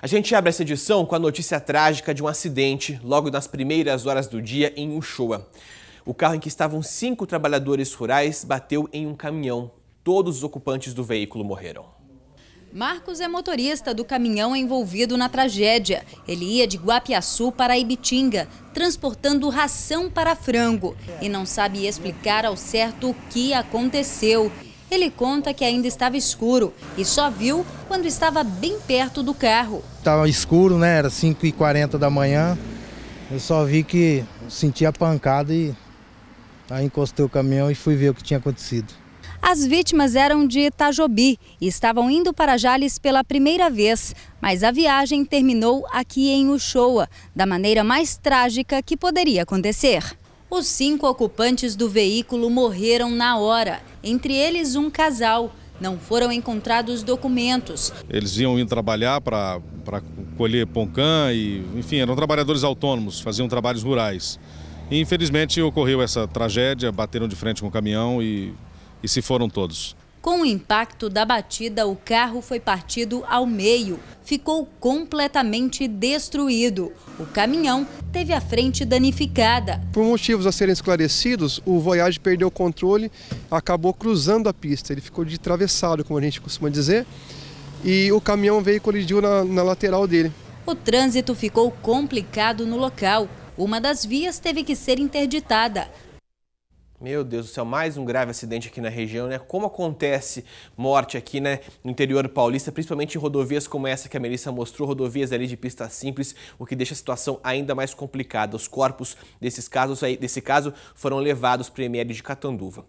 A gente abre essa edição com a notícia trágica de um acidente logo nas primeiras horas do dia em Uchoa. O carro em que estavam cinco trabalhadores rurais bateu em um caminhão. Todos os ocupantes do veículo morreram. Marcos é motorista do caminhão envolvido na tragédia. Ele ia de Guapiaçu para Ibitinga, transportando ração para frango. E não sabe explicar ao certo o que aconteceu. Ele conta que ainda estava escuro e só viu quando estava bem perto do carro. Estava escuro, né? Era 5h40 da manhã. Eu só vi que senti a pancada e aí encostei o caminhão e fui ver o que tinha acontecido. As vítimas eram de Itajobi e estavam indo para Jales pela primeira vez, mas a viagem terminou aqui em Uchoa, da maneira mais trágica que poderia acontecer. Os cinco ocupantes do veículo morreram na hora, entre eles um casal. Não foram encontrados documentos. Eles iam ir trabalhar para colher poncã e, enfim, eram trabalhadores autônomos, faziam trabalhos rurais. E, infelizmente ocorreu essa tragédia, bateram de frente com o caminhão e, e se foram todos. Com o impacto da batida, o carro foi partido ao meio, ficou completamente destruído. O caminhão teve a frente danificada. Por motivos a serem esclarecidos, o Voyage perdeu o controle, acabou cruzando a pista. Ele ficou de travessado, como a gente costuma dizer, e o caminhão veio e colidiu na, na lateral dele. O trânsito ficou complicado no local. Uma das vias teve que ser interditada. Meu Deus do céu, mais um grave acidente aqui na região, né? Como acontece morte aqui, né, no interior paulista, principalmente em rodovias como essa que a Melissa mostrou, rodovias ali de pista simples, o que deixa a situação ainda mais complicada. Os corpos desses casos aí, desse caso foram levados para o ML de Catanduva.